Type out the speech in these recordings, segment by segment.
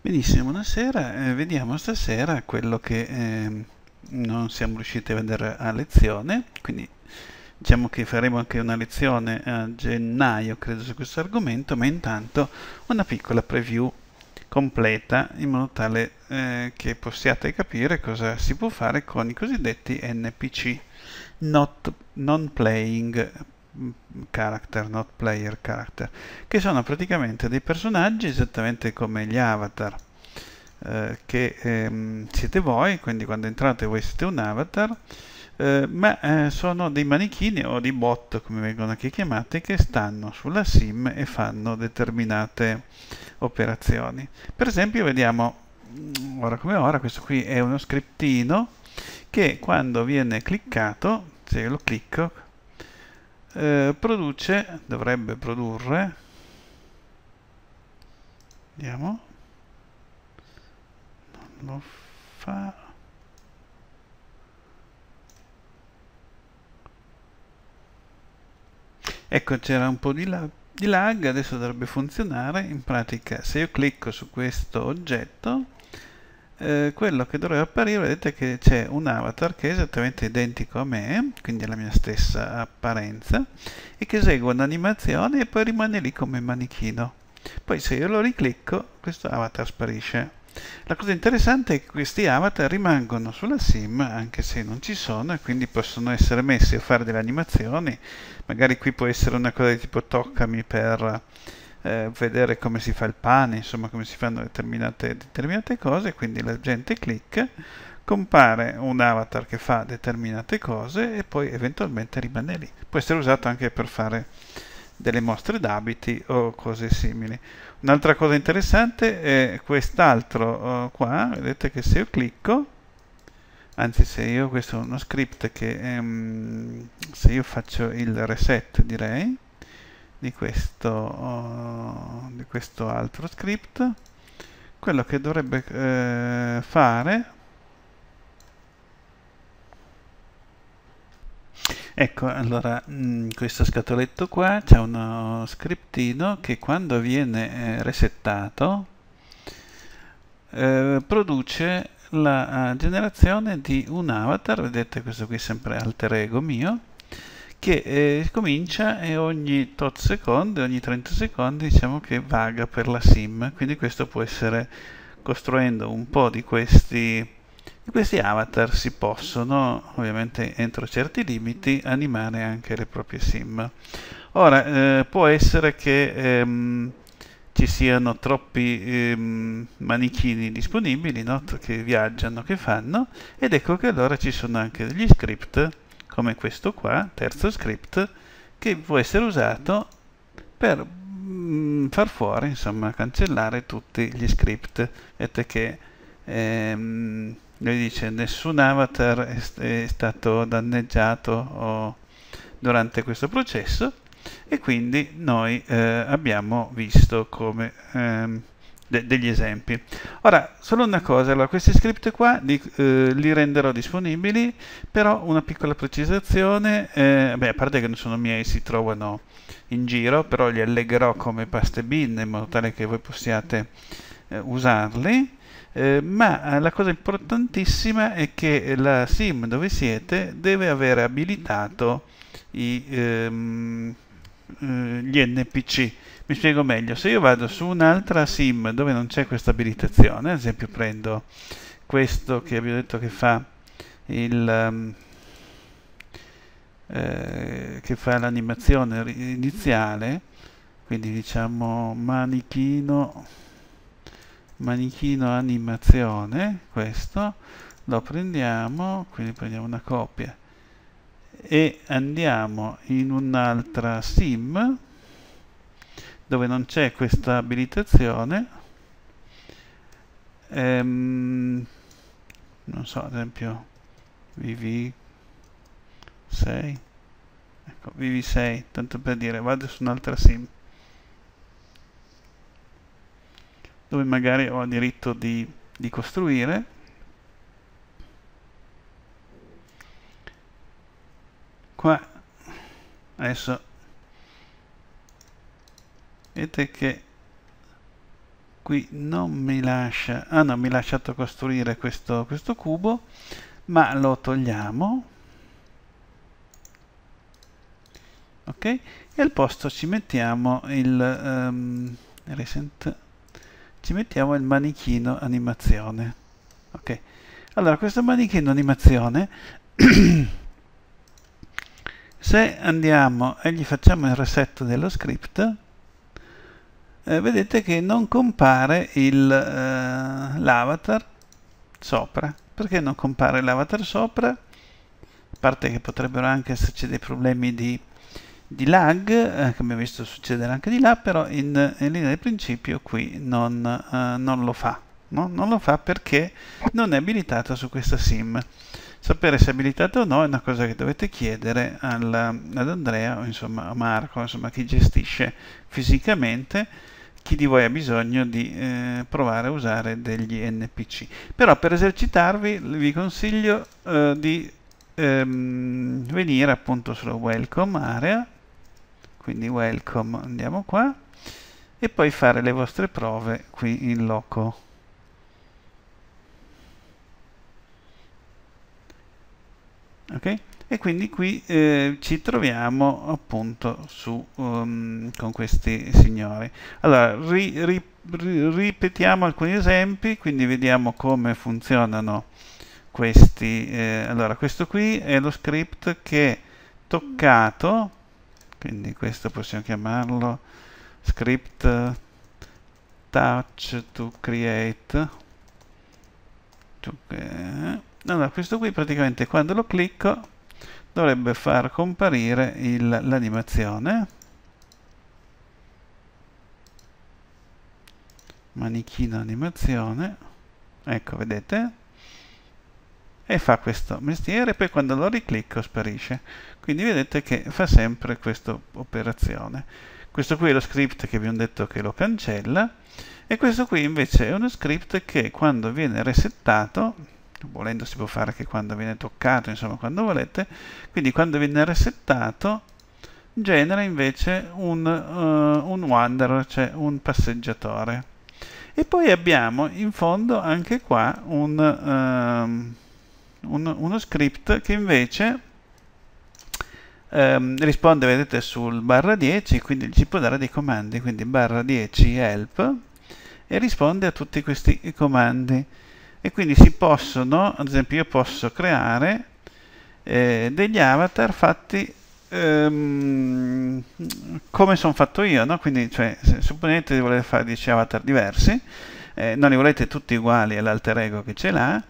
Benissimo, buonasera, eh, vediamo stasera quello che eh, non siamo riusciti a vedere a lezione, quindi diciamo che faremo anche una lezione a gennaio, credo, su questo argomento, ma intanto una piccola preview completa in modo tale eh, che possiate capire cosa si può fare con i cosiddetti NPC, Not, Non Playing Mm, character, not player character, che sono praticamente dei personaggi esattamente come gli avatar eh, che ehm, siete voi, quindi quando entrate voi siete un avatar, eh, ma eh, sono dei manichini o dei bot, come vengono anche chiamati, che stanno sulla sim e fanno determinate operazioni. Per esempio vediamo, mm, ora come ora, questo qui è uno scriptino che quando viene cliccato, se io lo clicco, eh, produce, dovrebbe produrre, vediamo, non lo fa, ecco c'era un po' di, la di lag, adesso dovrebbe funzionare, in pratica se io clicco su questo oggetto, eh, quello che dovrebbe apparire vedete che c'è un avatar che è esattamente identico a me quindi ha la mia stessa apparenza e che esegue un'animazione e poi rimane lì come manichino poi se io lo riclicco questo avatar sparisce la cosa interessante è che questi avatar rimangono sulla sim anche se non ci sono e quindi possono essere messi a fare delle animazioni magari qui può essere una cosa di tipo toccami per eh, vedere come si fa il pane, insomma come si fanno determinate, determinate cose, quindi la gente clicca, compare un avatar che fa determinate cose e poi eventualmente rimane lì. Può essere usato anche per fare delle mostre d'abiti o cose simili. Un'altra cosa interessante è quest'altro oh, qua, vedete che se io clicco, anzi se io, questo è uno script che ehm, se io faccio il reset direi, di questo, oh, di questo altro script quello che dovrebbe eh, fare ecco allora in mm, questo scatoletto qua c'è uno scriptino che quando viene eh, resettato eh, produce la eh, generazione di un avatar vedete questo qui è sempre alter ego mio che eh, comincia e ogni tot secondi, ogni 30 secondi diciamo che vaga per la sim, quindi questo può essere costruendo un po' di questi, di questi avatar si possono, ovviamente entro certi limiti, animare anche le proprie sim. Ora, eh, può essere che ehm, ci siano troppi ehm, manichini disponibili, no? che viaggiano, che fanno, ed ecco che allora ci sono anche degli script come questo qua, terzo script, che può essere usato per mh, mm, far fuori, insomma, cancellare tutti gli script. Vedete che ehm, lui dice nessun avatar è, è stato danneggiato o, durante questo processo e quindi noi eh, abbiamo visto come... Ehm, de degli esempi. Ora, solo una cosa, allora, questi script qua li, eh, li, renderò disponibili, però una piccola precisazione, eh, beh, a parte che non sono miei, si trovano in giro, però li allegherò come paste bin in modo tale che voi possiate eh, usarli. Eh, ma eh, la cosa importantissima è che la sim dove siete deve avere abilitato i, ehm, eh, gli npc mi spiego meglio, se io vado su un'altra sim dove non c'è questa abilitazione, ad esempio prendo questo che vi ho detto che fa il... Ehm, eh, che fa l'animazione iniziale, quindi diciamo manichino, manichino animazione, questo, lo prendiamo, quindi prendiamo una copia e andiamo in un'altra sim dove non c'è questa abilitazione ehm, non so ad esempio VV6 ecco VV6 tanto per dire vado su un'altra sim dove magari ho diritto di, di costruire qua adesso vedete che qui non mi lascia ah no mi ha lasciato costruire questo, questo cubo ma lo togliamo ok e al posto ci mettiamo il um, recent ci mettiamo il manichino animazione ok allora questo manichino animazione se andiamo e gli facciamo il reset dello script eh, vedete che non compare eh, l'avatar eh, sopra. Perché non compare l'avatar sopra? A parte che potrebbero anche esserci dei problemi di, di lag, eh, che abbiamo visto succedere anche di là, però in, in linea di principio qui non, eh, non lo fa. No? Non lo fa perché non è abilitata su questa SIM. Sapere se è abilitata o no è una cosa che dovete chiedere al, ad Andrea o insomma a Marco, insomma a chi gestisce fisicamente chi di voi ha bisogno di eh, provare a usare degli NPC. Però per esercitarvi vi consiglio eh, di ehm, venire appunto sulla Welcome Area, quindi Welcome andiamo qua, e poi fare le vostre prove qui in loco. Okay? e quindi qui eh, ci troviamo appunto su, um, con questi signori. Allora, ri, ri, ri, ripetiamo alcuni esempi, quindi vediamo come funzionano questi. Eh, allora, questo qui è lo script che toccato, quindi questo possiamo chiamarlo script touch to create. To, eh. Allora, questo qui praticamente quando lo clicco dovrebbe far comparire l'animazione manichino animazione ecco vedete e fa questo mestiere poi quando lo riclicco sparisce quindi vedete che fa sempre questa operazione questo qui è lo script che vi ho detto che lo cancella e questo qui invece è uno script che quando viene resettato volendo si può fare anche quando viene toccato, insomma quando volete, quindi quando viene resettato genera invece un, uh, un wanderer, cioè un passeggiatore. E poi abbiamo in fondo anche qua un, um, un, uno script che invece um, risponde, vedete, sul barra 10, quindi ci può dare dei comandi, quindi barra 10 help e risponde a tutti questi comandi e quindi si possono, ad esempio io posso creare eh, degli avatar fatti ehm, come sono fatto io, no? quindi cioè, se, supponete di voler fare 10 avatar diversi, eh, non li volete tutti uguali all'alter ego che ce l'ha,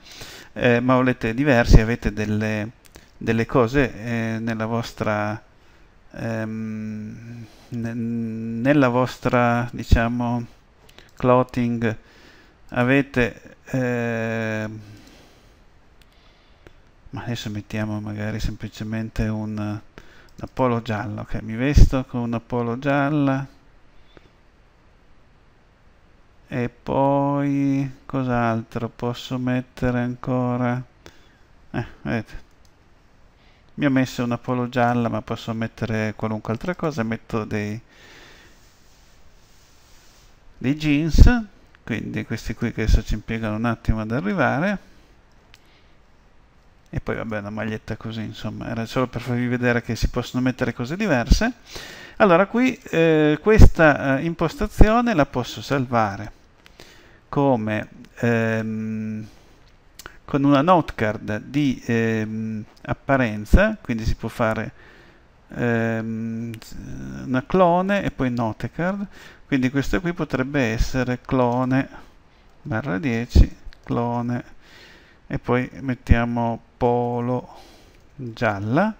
eh, ma volete diversi, avete delle, delle cose eh, nella vostra... Ehm, nella vostra diciamo clothing avete eh, ma adesso mettiamo magari semplicemente un, un Apollo giallo ok mi vesto con un polo giallo e poi cos'altro posso mettere ancora eh, vedete mi ho messo un polo giallo ma posso mettere qualunque altra cosa metto dei dei jeans quindi questi qui che adesso ci impiegano un attimo ad arrivare e poi vabbè una maglietta così insomma era solo per farvi vedere che si possono mettere cose diverse allora qui eh, questa eh, impostazione la posso salvare come ehm, con una note card di ehm, apparenza quindi si può fare ehm, una clone e poi note card quindi questo qui potrebbe essere clone barra 10 clone e poi mettiamo polo gialla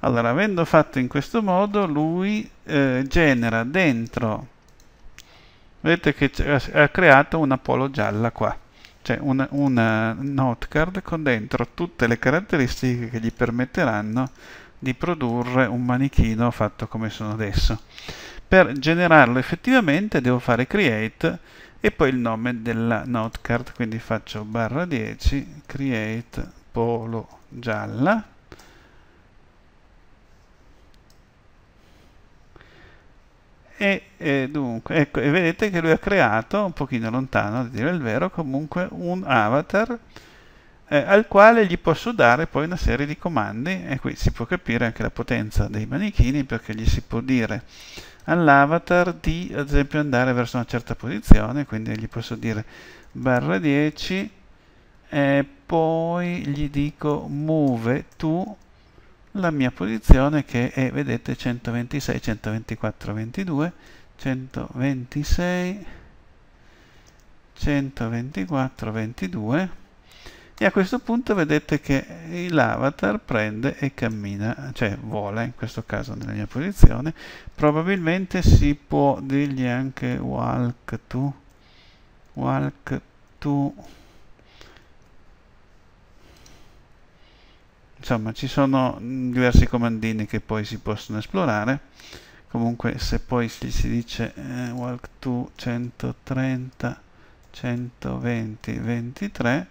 allora avendo fatto in questo modo lui eh, genera dentro vedete che ha creato una polo gialla qua cioè una, una eh, note card con dentro tutte le caratteristiche che gli permetteranno di produrre un manichino fatto come sono adesso per generarlo effettivamente devo fare create e poi il nome della notcard quindi faccio barra 10 create polo gialla e, e dunque ecco e vedete che lui ha creato un pochino lontano a dire il vero comunque un avatar eh, al quale gli posso dare poi una serie di comandi e qui si può capire anche la potenza dei manichini perché gli si può dire all'avatar di ad esempio andare verso una certa posizione quindi gli posso dire barra 10 e poi gli dico move tu la mia posizione che è vedete 126 124 22 126 124 22 e a questo punto vedete che l'avatar prende e cammina, cioè vola in questo caso nella mia posizione, probabilmente si può dirgli anche walk to, walk to, insomma ci sono diversi comandini che poi si possono esplorare, comunque se poi si, si dice eh, walk to 130, 120, 23,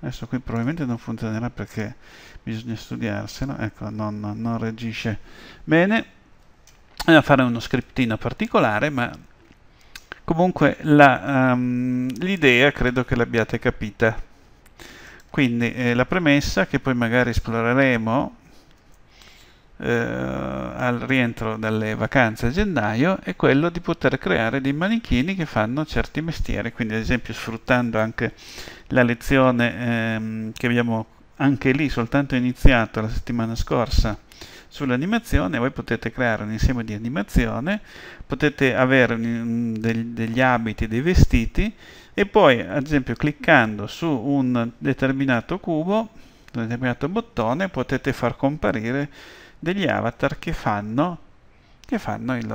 adesso qui probabilmente non funzionerà perché bisogna studiarselo ecco non, non reagisce bene bisogna fare uno scriptino particolare ma comunque ehm, l'idea um, credo che l'abbiate capita quindi eh, la premessa che poi magari esploreremo eh, al rientro dalle vacanze a gennaio è quello di poter creare dei manichini che fanno certi mestieri, quindi ad esempio sfruttando anche la lezione ehm, che abbiamo anche lì soltanto iniziato la settimana scorsa sull'animazione, voi potete creare un insieme di animazione, potete avere un, degli abiti, dei vestiti e poi ad esempio cliccando su un determinato cubo, un determinato bottone potete far comparire degli avatar che fanno, che fanno il,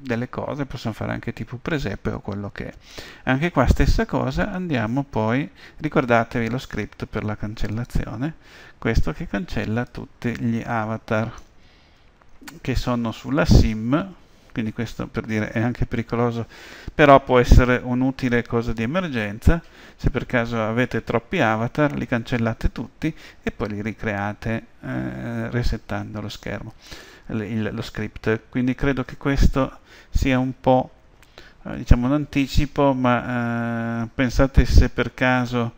delle cose, possono fare anche tipo presepe o quello che è. Anche qua stessa cosa, andiamo poi, ricordatevi lo script per la cancellazione, questo che cancella tutti gli avatar che sono sulla sim quindi questo per dire è anche pericoloso, però può essere un'utile cosa di emergenza, se per caso avete troppi avatar li cancellate tutti e poi li ricreate eh, resettando lo schermo, il, lo script, quindi credo che questo sia un po' eh, diciamo un anticipo, ma eh, pensate se per caso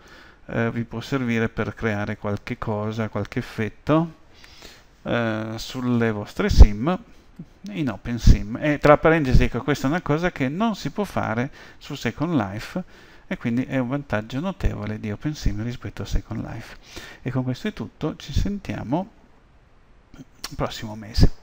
eh, vi può servire per creare qualche cosa, qualche effetto eh, sulle vostre sim in OpenSim. E tra parentesi ecco, questa è una cosa che non si può fare su Second Life e quindi è un vantaggio notevole di OpenSim rispetto a Second Life. E con questo è tutto, ci sentiamo prossimo mese.